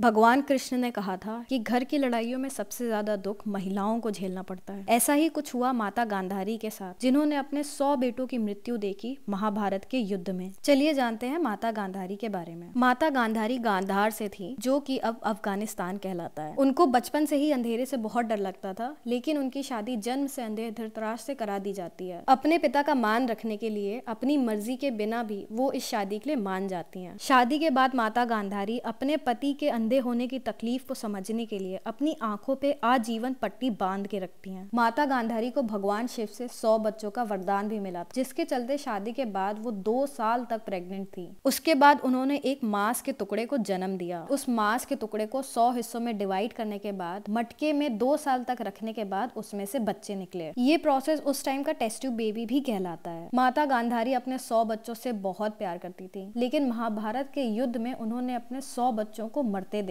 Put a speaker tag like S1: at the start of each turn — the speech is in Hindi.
S1: भगवान कृष्ण ने कहा था कि घर की लड़ाइयों में सबसे ज्यादा दुख महिलाओं को झेलना पड़ता है ऐसा ही कुछ हुआ माता गांधारी के साथ जिन्होंने अपने सौ बेटों की मृत्यु देखी महाभारत के युद्ध में चलिए जानते हैं माता गांधारी के बारे में माता गांधारी गांधार से थी जो कि अब अफगानिस्तान कहलाता है उनको बचपन से ही अंधेरे से बहुत डर लगता था लेकिन उनकी शादी जन्म से अंधे धृतराज से करा दी जाती है अपने पिता का मान रखने के लिए अपनी मर्जी के बिना भी वो इस शादी के लिए मान जाती है शादी के बाद माता गांधारी अपने पति के अंधे होने की तकलीफ को समझने के लिए अपनी आंखों पे आजीवन पट्टी बांध के रखती हैं माता गांधारी को भगवान शिव से सौ बच्चों का वरदान भी मिला जिसके चलते शादी के बाद वो दो साल तक प्रेग्नेंट थी उसके बाद उन्होंने एक मांस के टुकड़े को जन्म दिया उस मांस के टुकड़े को सौ हिस्सों में डिवाइड करने के बाद मटके में दो साल तक रखने के बाद उसमें से बच्चे निकले ये प्रोसेस उस टाइम का टेस्टिव बेबी भी कहलाता है माता गांधारी अपने सौ बच्चों
S2: से बहुत प्यार करती थी लेकिन महाभारत के युद्ध में उन्होंने अपने सौ बच्चों को मरते